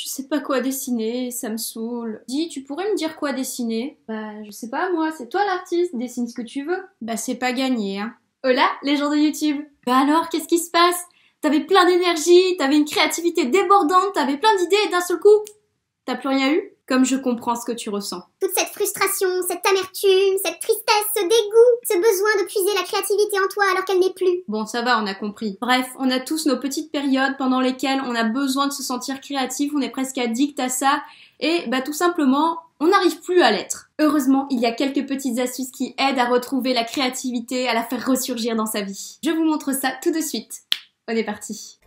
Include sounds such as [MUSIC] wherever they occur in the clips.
je sais pas quoi dessiner, ça me saoule. Dis, tu pourrais me dire quoi dessiner Bah, je sais pas moi, c'est toi l'artiste, dessine ce que tu veux. Bah, c'est pas gagné, hein. Hola, les gens de YouTube Bah alors, qu'est-ce qui se passe T'avais plein d'énergie, t'avais une créativité débordante, t'avais plein d'idées et d'un seul coup, t'as plus rien eu Comme je comprends ce que tu ressens frustration, cette amertume, cette tristesse, ce dégoût, ce besoin de puiser la créativité en toi alors qu'elle n'est plus. Bon, ça va, on a compris. Bref, on a tous nos petites périodes pendant lesquelles on a besoin de se sentir créatif, on est presque addict à ça, et bah tout simplement, on n'arrive plus à l'être. Heureusement, il y a quelques petites astuces qui aident à retrouver la créativité, à la faire ressurgir dans sa vie. Je vous montre ça tout de suite. On est parti.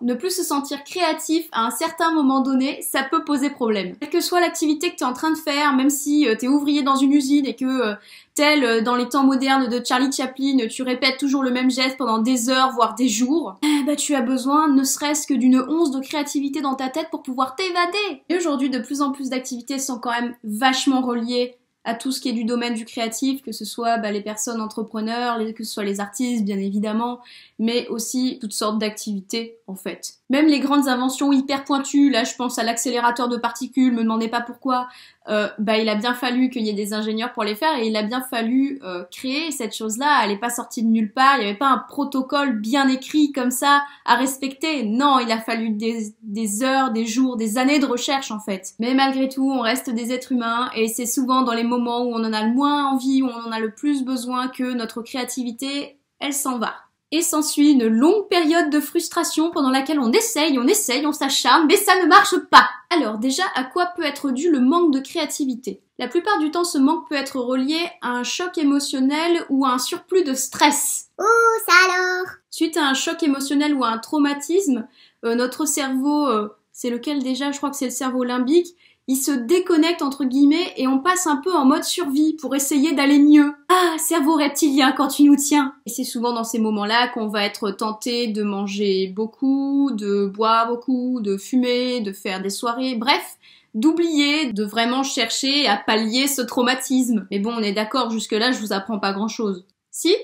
Ne plus se sentir créatif à un certain moment donné, ça peut poser problème. Quelle que soit l'activité que tu es en train de faire, même si euh, tu es ouvrier dans une usine et que euh, tel euh, dans les temps modernes de Charlie Chaplin, tu répètes toujours le même geste pendant des heures, voire des jours, eh ben, tu as besoin ne serait-ce que d'une once de créativité dans ta tête pour pouvoir t'évader. Et aujourd'hui, de plus en plus d'activités sont quand même vachement reliées à tout ce qui est du domaine du créatif, que ce soit bah, les personnes entrepreneurs, que ce soit les artistes bien évidemment, mais aussi toutes sortes d'activités en fait. Même les grandes inventions hyper pointues, là je pense à l'accélérateur de particules, me demandez pas pourquoi, euh, bah, il a bien fallu qu'il y ait des ingénieurs pour les faire et il a bien fallu euh, créer cette chose-là, elle n'est pas sortie de nulle part, il n'y avait pas un protocole bien écrit comme ça à respecter, non, il a fallu des, des heures, des jours, des années de recherche en fait. Mais malgré tout, on reste des êtres humains et c'est souvent dans les moment où on en a le moins envie, où on en a le plus besoin, que notre créativité, elle s'en va. Et s'ensuit une longue période de frustration pendant laquelle on essaye, on essaye, on s'acharne, mais ça ne marche pas. Alors déjà, à quoi peut être dû le manque de créativité La plupart du temps, ce manque peut être relié à un choc émotionnel ou à un surplus de stress. Oh, ça alors Suite à un choc émotionnel ou à un traumatisme, euh, notre cerveau, euh, c'est lequel déjà Je crois que c'est le cerveau limbique, il se déconnecte entre guillemets et on passe un peu en mode survie pour essayer d'aller mieux. Ah, cerveau reptilien quand tu nous tiens. Et c'est souvent dans ces moments-là qu'on va être tenté de manger beaucoup, de boire beaucoup, de fumer, de faire des soirées, bref, d'oublier, de vraiment chercher à pallier ce traumatisme. Mais bon, on est d'accord, jusque-là, je vous apprends pas grand-chose. Si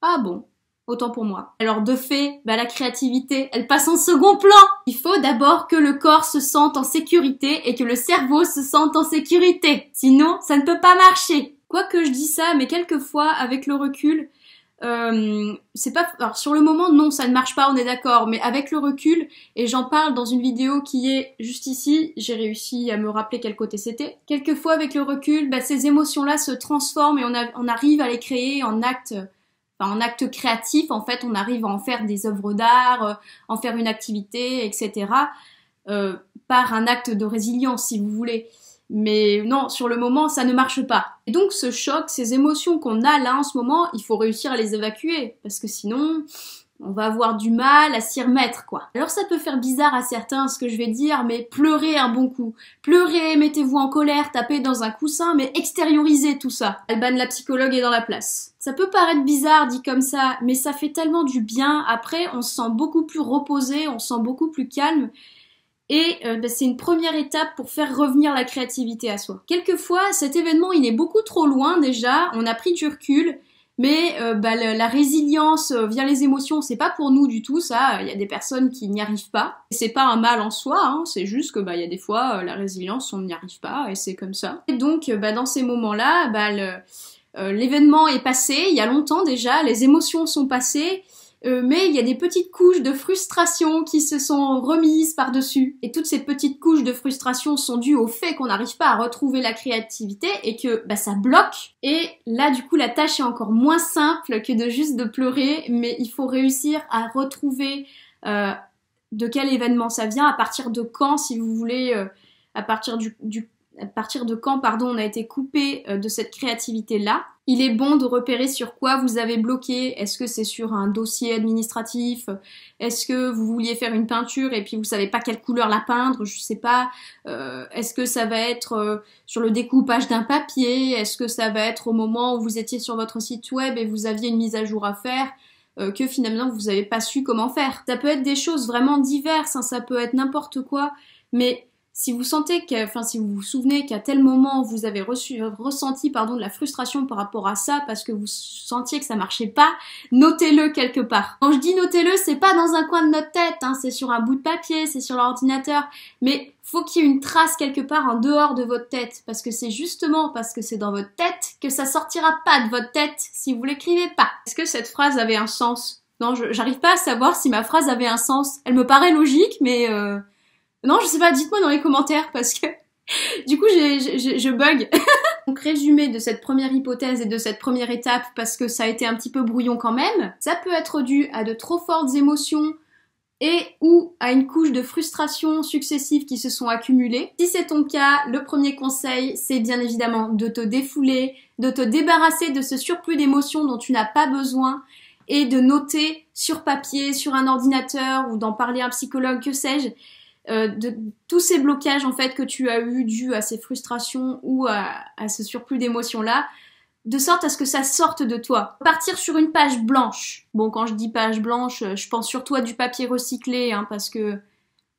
Ah bon, autant pour moi. Alors de fait, bah, la créativité, elle passe en second plan. Il faut d'abord que le corps se sente en sécurité et que le cerveau se sente en sécurité. Sinon, ça ne peut pas marcher. Quoi que je dis ça, mais quelquefois, avec le recul, euh, c'est pas sur le moment non ça ne marche pas on est d'accord mais avec le recul et j'en parle dans une vidéo qui est juste ici j'ai réussi à me rappeler quel côté c'était quelquefois avec le recul bah, ces émotions là se transforment et on arrive à les créer en actes un acte créatif, en fait, on arrive à en faire des œuvres d'art, euh, en faire une activité, etc. Euh, par un acte de résilience, si vous voulez. Mais non, sur le moment, ça ne marche pas. Et donc ce choc, ces émotions qu'on a là en ce moment, il faut réussir à les évacuer, parce que sinon, on va avoir du mal à s'y remettre, quoi. Alors ça peut faire bizarre à certains ce que je vais dire, mais pleurez un bon coup. Pleurez, mettez-vous en colère, tapez dans un coussin, mais extériorisez tout ça. Alban la psychologue est dans la place. Ça peut paraître bizarre dit comme ça, mais ça fait tellement du bien. Après, on se sent beaucoup plus reposé, on se sent beaucoup plus calme. Et euh, ben, c'est une première étape pour faire revenir la créativité à soi. Quelquefois, cet événement, il est beaucoup trop loin déjà, on a pris du recul, mais euh, bah, la résilience euh, via les émotions, c'est pas pour nous du tout ça. Il y a des personnes qui n'y arrivent pas. C'est pas un mal en soi, hein. c'est juste que bah, il y a des fois euh, la résilience, on n'y arrive pas et c'est comme ça. Et donc bah, dans ces moments-là, bah, l'événement est passé il y a longtemps déjà, les émotions sont passées euh, mais il y a des petites couches de frustration qui se sont remises par-dessus. Et toutes ces petites couches de frustration sont dues au fait qu'on n'arrive pas à retrouver la créativité et que bah, ça bloque. Et là, du coup, la tâche est encore moins simple que de juste de pleurer, mais il faut réussir à retrouver euh, de quel événement ça vient, à partir de quand, si vous voulez, euh, à partir du, du à partir de quand pardon, on a été coupé euh, de cette créativité-là, il est bon de repérer sur quoi vous avez bloqué. Est-ce que c'est sur un dossier administratif Est-ce que vous vouliez faire une peinture et puis vous savez pas quelle couleur la peindre Je sais pas. Euh, est-ce que ça va être euh, sur le découpage d'un papier Est-ce que ça va être au moment où vous étiez sur votre site web et vous aviez une mise à jour à faire que finalement vous n'avez pas su comment faire. Ça peut être des choses vraiment diverses, hein, ça peut être n'importe quoi, mais si vous sentez que, enfin, si vous vous souvenez qu'à tel moment vous avez reçu, ressenti, pardon, de la frustration par rapport à ça parce que vous sentiez que ça marchait pas, notez-le quelque part. Quand je dis notez-le, c'est pas dans un coin de notre tête, hein, c'est sur un bout de papier, c'est sur l'ordinateur, mais faut qu'il y ait une trace quelque part en dehors de votre tête parce que c'est justement parce que c'est dans votre tête que ça sortira pas de votre tête si vous l'écrivez pas. Est-ce que cette phrase avait un sens? Non, j'arrive pas à savoir si ma phrase avait un sens. Elle me paraît logique, mais euh, non, je sais pas, dites-moi dans les commentaires parce que [LAUGHS] du coup, je bug. [LAUGHS] Donc, résumé de cette première hypothèse et de cette première étape, parce que ça a été un petit peu brouillon quand même, ça peut être dû à de trop fortes émotions et ou à une couche de frustration successives qui se sont accumulées. Si c'est ton cas, le premier conseil, c'est bien évidemment de te défouler, de te débarrasser de ce surplus d'émotions dont tu n'as pas besoin et de noter sur papier, sur un ordinateur ou d'en parler à un psychologue, que sais-je, euh, de tous ces blocages en fait que tu as eu dû à ces frustrations ou à, ce surplus d'émotions là, de sorte à ce que ça sorte de toi. Partir sur une page blanche. Bon, quand je dis page blanche, euh, je pense surtout à du papier recyclé, hein, parce que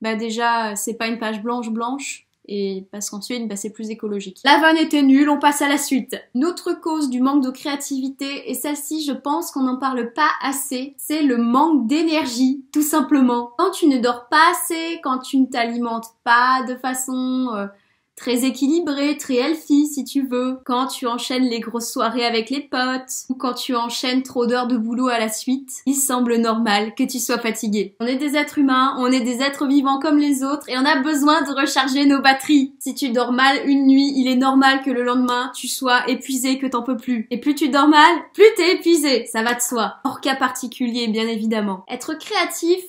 bah déjà, c'est pas une page blanche blanche et parce qu'ensuite bah, c'est plus écologique. La vanne était nulle, on passe à la suite. Notre cause du manque de créativité, et celle-ci je pense qu'on n'en parle pas assez, c'est le manque d'énergie, tout simplement. Quand tu ne dors pas assez, quand tu ne t'alimentes pas de façon... Euh, très équilibré, très healthy si tu veux. Quand tu enchaînes les grosses soirées avec les potes ou quand tu enchaînes trop d'heures de boulot à la suite, il semble normal que tu sois fatigué. On est des êtres humains, on est des êtres vivants comme les autres et on a besoin de recharger nos batteries. Si tu dors mal une nuit, il est normal que le lendemain tu sois épuisé, que t'en peux plus. Et plus tu dors mal, plus t'es épuisé, ça va de soi. Hors cas particulier bien évidemment. Être créatif,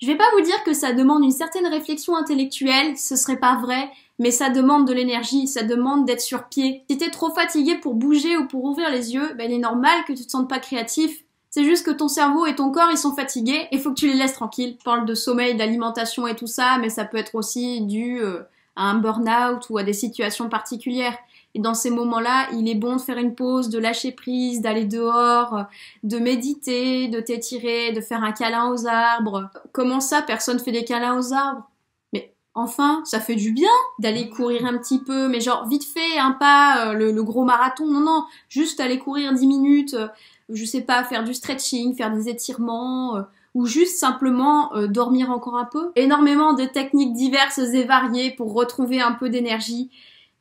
je vais pas vous dire que ça demande une certaine réflexion intellectuelle, ce serait pas vrai, mais ça demande de l'énergie, ça demande d'être sur pied. Si t'es trop fatigué pour bouger ou pour ouvrir les yeux, ben il est normal que tu te sentes pas créatif. C'est juste que ton cerveau et ton corps ils sont fatigués et faut que tu les laisses tranquilles. parle de sommeil, d'alimentation et tout ça, mais ça peut être aussi dû euh, à un burn-out ou à des situations particulières dans ces moments-là, il est bon de faire une pause, de lâcher prise, d'aller dehors, de méditer, de t'étirer, de faire un câlin aux arbres. Comment ça, personne fait des câlins aux arbres Mais Enfin, ça fait du bien d'aller courir un petit peu, mais genre vite fait, un hein, pas, euh, le, gros marathon, non, non, juste aller courir 10 minutes, euh, je sais pas, faire du stretching, faire des étirements, euh, ou juste simplement dormir encore un peu. Énormément de techniques diverses et variées pour retrouver un peu d'énergie.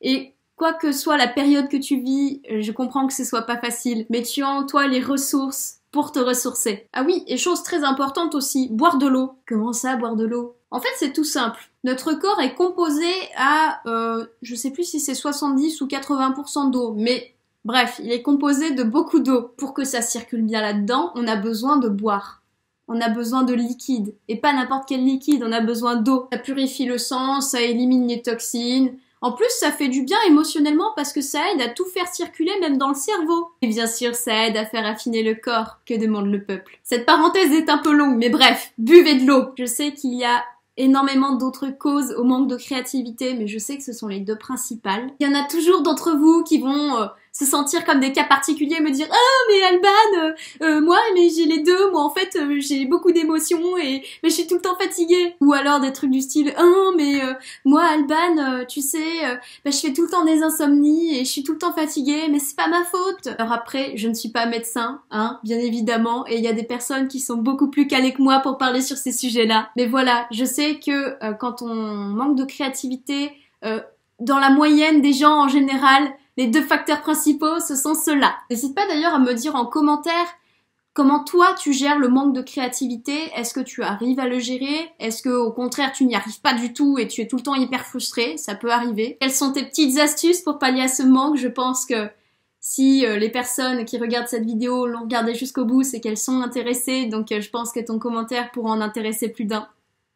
Et quoi que soit la période que tu vis, euh, je comprends que ce soit pas facile, mais tu as en toi les ressources pour te ressourcer. Ah oui, et chose très importante aussi, boire de l'eau. Comment ça, boire de l'eau En fait, c'est tout simple. Notre corps est composé à, euh, je sais plus si c'est 70 ou 80% d'eau, mais bref, il est composé de beaucoup d'eau. Pour que ça circule bien là-dedans, on a besoin de boire. On a besoin de liquide, et pas n'importe quel liquide, on a besoin d'eau. Ça purifie le sang, ça élimine les toxines, en plus, ça fait du bien émotionnellement parce que ça aide à tout faire circuler même dans le cerveau. Et bien sûr, ça aide à faire affiner le corps que demande le peuple. Cette parenthèse est un peu longue, mais bref, buvez de l'eau. Je sais qu'il y a énormément d'autres causes au manque de créativité, mais je sais que ce sont les deux principales. Il y en a toujours d'entre vous qui vont... Euh, se sentir comme des cas particuliers, me dire ah mais Alban, euh, euh, moi mais j'ai les deux, moi en fait euh, j'ai beaucoup d'émotions et mais je suis tout le temps fatiguée. Ou alors des trucs du style ah mais moi Alban, tu sais, bah, je fais tout le temps des insomnies et je suis tout le temps fatiguée, mais c'est pas ma faute. Alors après, je ne suis pas médecin, hein, bien évidemment, et il y a des personnes qui sont beaucoup plus calées que moi pour parler sur ces sujets-là. Mais voilà, je sais que quand on manque de créativité dans la moyenne des gens en général, les deux facteurs principaux, ce sont ceux-là. N'hésite pas d'ailleurs à me dire en commentaire comment toi tu gères le manque de créativité. Est-ce que tu arrives à le gérer Est-ce que au contraire tu n'y arrives pas du tout et tu es tout le temps hyper frustré Ça peut arriver. Quelles sont tes petites astuces pour pallier à ce manque Je pense que si euh, les personnes qui regardent cette vidéo l'ont regardée jusqu'au bout, c'est qu'elles sont intéressées. Donc euh, je pense que ton commentaire pourra en intéresser plus d'un.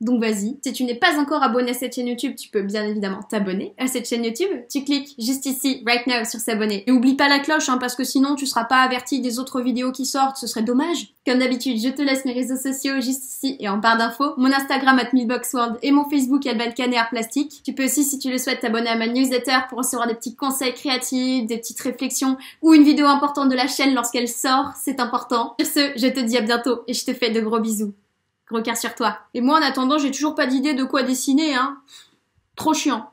Donc vas-y, si tu n'es pas encore abonné à cette chaîne YouTube, tu peux bien évidemment t'abonner à cette chaîne YouTube. Tu cliques juste ici, right now, sur s'abonner. Et oublie pas la cloche, hein, parce que sinon tu seras pas averti des autres vidéos qui sortent, ce serait dommage. Comme d'habitude, je te laisse mes réseaux sociaux juste ici et en barre d'infos. Mon Instagram at millboxworld et mon Facebook à Plastique. Tu peux aussi, si tu le souhaites, t'abonner à ma newsletter pour recevoir des petits conseils créatifs, des petites réflexions ou une vidéo importante de la chaîne lorsqu'elle sort, c'est important. Sur ce, je te dis à bientôt et je te fais de gros bisous. Gros sur toi. Et moi, en attendant, j'ai toujours pas d'idée de quoi dessiner, hein. Trop chiant.